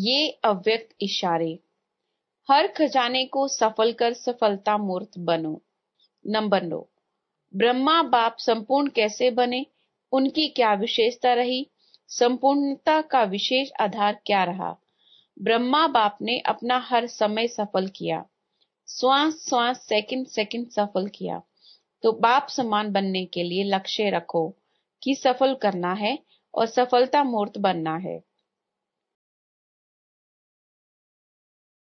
ये अव्यक्त इशारे हर खजाने को सफल कर सफलता मूर्त बनो नंबर नो ब्रह्मा बाप संपूर्ण कैसे बने उनकी क्या विशेषता रही संपूर्णता का विशेष आधार क्या रहा ब्रह्मा बाप ने अपना हर समय सफल किया श्वास श्वास सेकंड सेकंड सफल किया तो बाप समान बनने के लिए लक्ष्य रखो कि सफल करना है और सफलता मूर्त बनना है